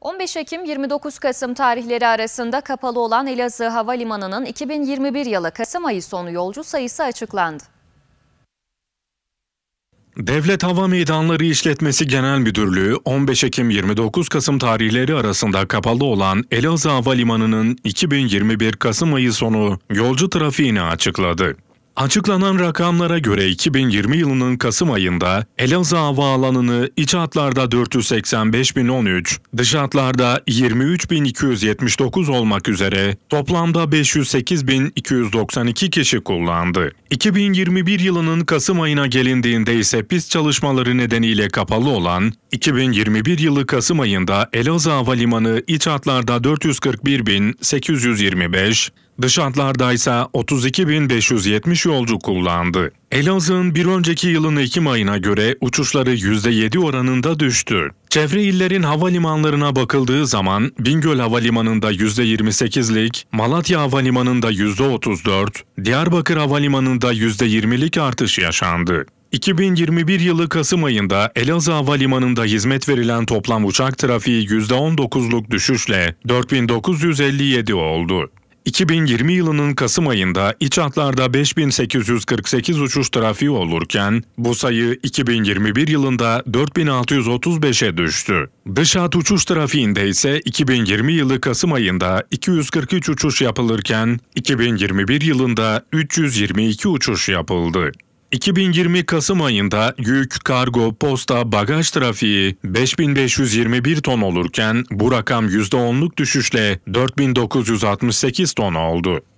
15 Ekim 29 Kasım tarihleri arasında kapalı olan Elazığ Havalimanı'nın 2021 yılı Kasım ayı sonu yolcu sayısı açıklandı. Devlet Hava Meydanları İşletmesi Genel Müdürlüğü 15 Ekim 29 Kasım tarihleri arasında kapalı olan Elazığ Havalimanı'nın 2021 Kasım ayı sonu yolcu trafiğini açıkladı. Açıklanan rakamlara göre 2020 yılının Kasım ayında Elazığ havaalanını iç hatlarda 485.013, dış hatlarda 23.279 olmak üzere toplamda 508.292 kişi kullandı. 2021 yılının Kasım ayına gelindiğinde ise pist çalışmaları nedeniyle kapalı olan 2021 yılı Kasım ayında Elazığ Havalimanı iç hatlarda 441.825, Dış hatlarda ise 32.570 yolcu kullandı. Elazığ'ın bir önceki yılın Ekim ayına göre uçuşları %7 oranında düştü. Çevre illerin havalimanlarına bakıldığı zaman Bingöl Havalimanı'nda %28'lik, Malatya Havalimanı'nda %34, Diyarbakır Havalimanı'nda %20'lik artış yaşandı. 2021 yılı Kasım ayında Elazığ Havalimanı'nda hizmet verilen toplam uçak trafiği %19'luk düşüşle 4957 oldu. 2020 yılının Kasım ayında iç hatlarda 5848 uçuş trafiği olurken bu sayı 2021 yılında 4635'e düştü. Dış hat uçuş trafiğinde ise 2020 yılı Kasım ayında 243 uçuş yapılırken 2021 yılında 322 uçuş yapıldı. 2020 Kasım ayında yük, kargo, posta, bagaj trafiği 5521 ton olurken bu rakam %10'luk düşüşle 4968 ton oldu.